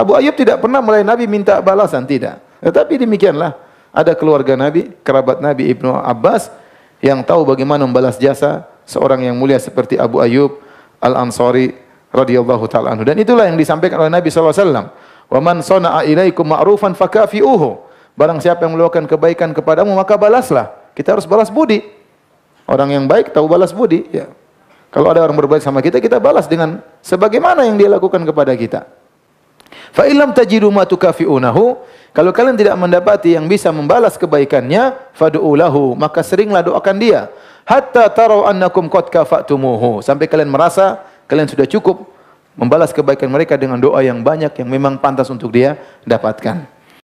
Abu Ayyub tidak pernah mulai Nabi minta balasan, tidak. Tetapi demikianlah, ada keluarga Nabi, kerabat Nabi Ibnu Abbas yang tahu bagaimana membalas jasa seorang yang mulia seperti Abu Ayyub Al-Ansari radhiyallahu taala anhu. Dan itulah yang disampaikan oleh Nabi saw. alaihi Wa sana'a ilaikum ma'rufan fakafi'uhu. Barang siapa yang melakukan kebaikan kepadamu maka balaslah. Kita harus balas budi. Orang yang baik tahu balas budi, ya. Kalau ada orang berbuat sama kita, kita balas dengan sebagaimana yang dia lakukan kepada kita. Fa illam tajidu ma tukafi'unahu, kalau kalian tidak mendapati yang bisa membalas kebaikannya, faduulahu maka seringlah doakan dia hatta tarau annakum qad kafatumuhu, sampai kalian merasa kalian sudah cukup membalas kebaikan mereka dengan doa yang banyak yang memang pantas untuk dia dapatkan.